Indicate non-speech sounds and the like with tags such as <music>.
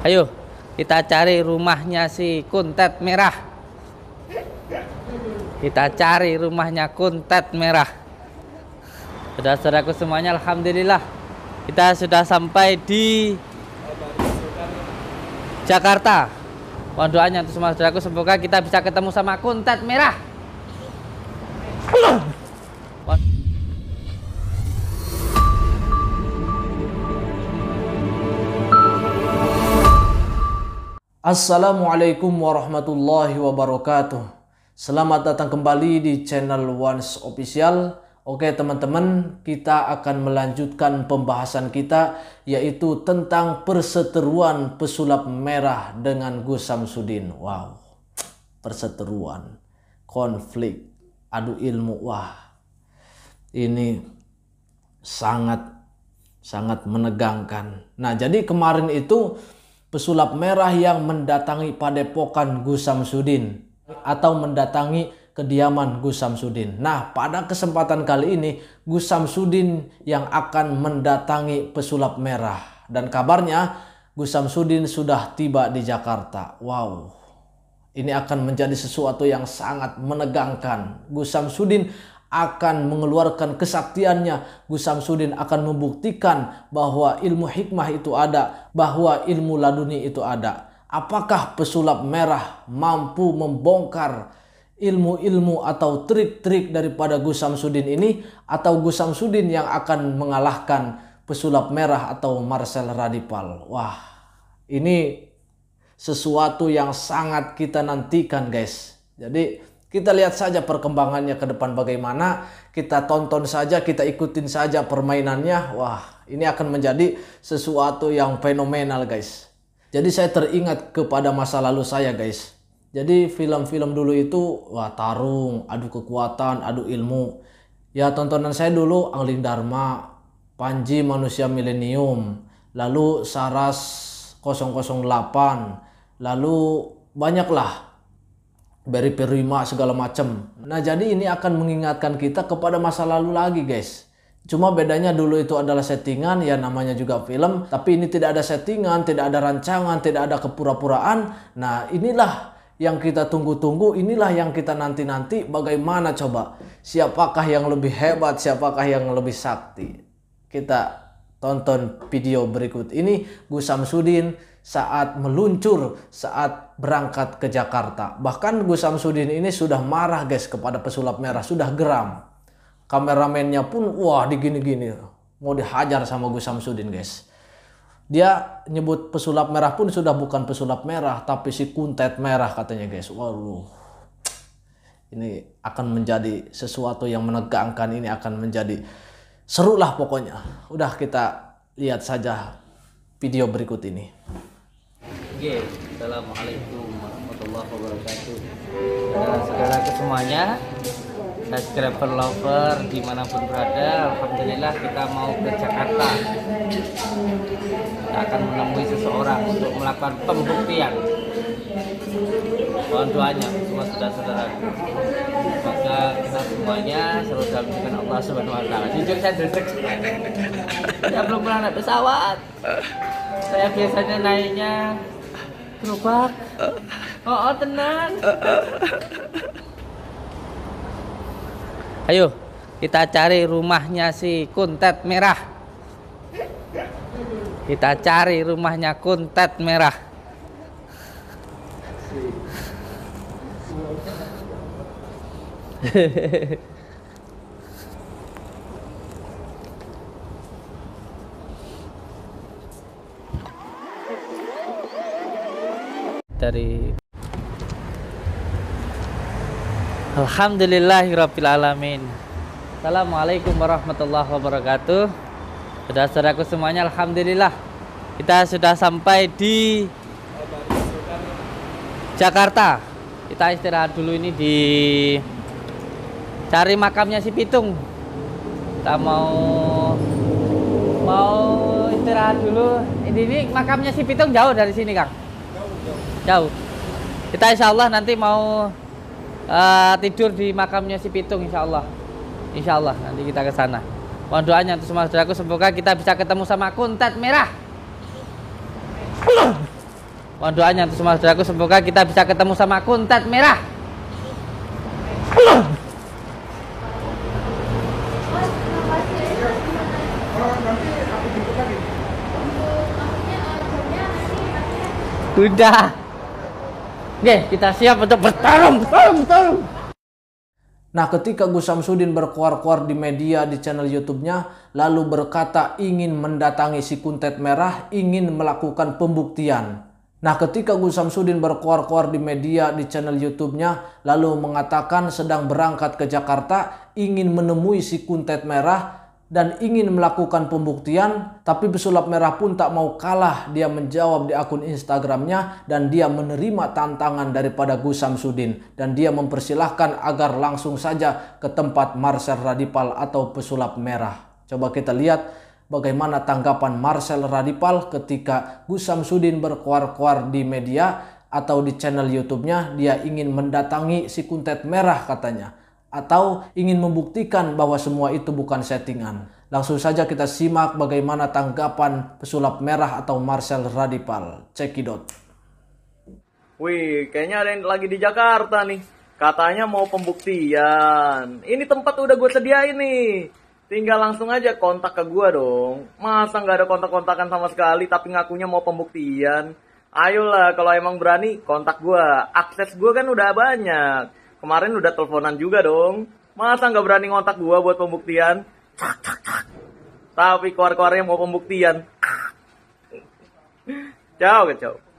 Ayo, kita cari rumahnya si Kuntet Merah. Kita cari rumahnya Kuntet Merah. Sudah saudaraku semuanya, alhamdulillah kita sudah sampai di Jakarta. Mohon doanya untuk semua saudaraku semoga kita bisa ketemu sama Kuntet Merah. Assalamualaikum warahmatullahi wabarakatuh. Selamat datang kembali di channel Once Official. Oke teman-teman, kita akan melanjutkan pembahasan kita yaitu tentang perseteruan pesulap merah dengan Gus Samsudin. Wow, perseteruan, konflik, adu ilmu. Wah, ini sangat sangat menegangkan. Nah jadi kemarin itu pesulap merah yang mendatangi padepokan Gus Samsudin atau mendatangi kediaman Gus Samsudin. Nah, pada kesempatan kali ini Gus Samsudin yang akan mendatangi pesulap merah dan kabarnya Gus Samsudin sudah tiba di Jakarta. Wow. Ini akan menjadi sesuatu yang sangat menegangkan. Gus Samsudin akan mengeluarkan kesaktiannya. Gus Samsudin akan membuktikan bahwa ilmu hikmah itu ada, bahwa ilmu laduni itu ada. Apakah pesulap merah mampu membongkar ilmu-ilmu atau trik-trik daripada Gus Samsudin ini atau Gus Samsudin yang akan mengalahkan pesulap merah atau Marcel Radipal. Wah, ini sesuatu yang sangat kita nantikan guys. Jadi kita lihat saja perkembangannya ke depan bagaimana, kita tonton saja, kita ikutin saja permainannya. Wah, ini akan menjadi sesuatu yang fenomenal, guys. Jadi saya teringat kepada masa lalu saya, guys. Jadi film-film dulu itu wah tarung, adu kekuatan, adu ilmu. Ya tontonan saya dulu Angling Dharma, Panji Manusia Milenium, lalu Saras 008, lalu banyaklah beri perima segala macam. Nah, jadi ini akan mengingatkan kita kepada masa lalu lagi, guys. Cuma bedanya dulu itu adalah settingan, ya namanya juga film, tapi ini tidak ada settingan, tidak ada rancangan, tidak ada kepura-puraan. Nah, inilah yang kita tunggu-tunggu, inilah yang kita nanti-nanti bagaimana coba. Siapakah yang lebih hebat, siapakah yang lebih sakti? Kita Tonton video berikut ini Gus Samsudin saat meluncur saat berangkat ke Jakarta. Bahkan Gus Samsudin ini sudah marah guys kepada pesulap merah, sudah geram. Kameramennya pun wah digini-gini. Mau dihajar sama Gus Samsudin guys. Dia nyebut pesulap merah pun sudah bukan pesulap merah tapi si kuntet merah katanya guys. Waduh. Ini akan menjadi sesuatu yang menegangkan, ini akan menjadi seru lah pokoknya. Udah kita lihat saja video berikut ini. Oke, Assalamualaikum warahmatullahi wabarakatuh. Dan segala semuanya, subscriber lover dimanapun berada, Alhamdulillah kita mau ke Jakarta. Kita akan menemui seseorang untuk melakukan pembuktian. Mohon doanya semua saudara-saudara semuanya selalu dalam lindungan Allah Subhanahu wa taala. Jujur saya duduk saya belum pernah naik pesawat. Saya biasanya naiknya gerobak. Oh, oh tenang. Ayo, kita cari rumahnya si Kuntet Merah. Kita cari rumahnya Kuntet Merah. <laughs> dari Alhamdulillahirabbil alamin. Assalamualaikum warahmatullahi wabarakatuh. Sudah saudaraku semuanya, alhamdulillah kita sudah sampai di Jakarta. Kita istirahat dulu ini di cari makamnya si Pitung kita mau mau istirahat dulu ini, ini makamnya si Pitung jauh dari sini Kang jauh jauh, jauh. kita insya Allah nanti mau uh, tidur di makamnya si Pitung insya Allah insya Allah nanti kita ke sana mohon doanya untuk semua saudaraku semoga kita bisa ketemu sama kuntet merah mohon doanya untuk semua saudaraku semoga kita bisa ketemu sama kuntet merah Udah. Oke, kita siap untuk bertarung, bertarung, bertarung. Nah, ketika Gus Samsudin berkuar-kuar di media di channel YouTube-nya, lalu berkata ingin mendatangi si kuntet merah, ingin melakukan pembuktian. Nah, ketika Gus Samsudin berkuar-kuar di media di channel YouTube-nya, lalu mengatakan sedang berangkat ke Jakarta, ingin menemui si kuntet merah, dan ingin melakukan pembuktian, tapi pesulap merah pun tak mau kalah. Dia menjawab di akun Instagramnya dan dia menerima tantangan daripada Gus Samsudin dan dia mempersilahkan agar langsung saja ke tempat Marcel Radipal atau pesulap merah. Coba kita lihat bagaimana tanggapan Marcel Radipal ketika Gus Samsudin berkuar-kuar di media atau di channel YouTube-nya dia ingin mendatangi si kuntet merah katanya atau ingin membuktikan bahwa semua itu bukan settingan. Langsung saja kita simak bagaimana tanggapan pesulap merah atau Marcel Radipal. Cekidot. Wih, kayaknya ada yang lagi di Jakarta nih. Katanya mau pembuktian. Ini tempat udah gue sediain nih. Tinggal langsung aja kontak ke gue dong. Masa nggak ada kontak-kontakan sama sekali tapi ngakunya mau pembuktian? Ayolah, kalau emang berani kontak gue. Akses gue kan udah banyak Kemarin udah teleponan juga dong. Masa nggak berani ngotak gua buat pembuktian? Cak, cak, cak. Tapi keluar-keluarnya mau pembuktian. Ciao, ciao.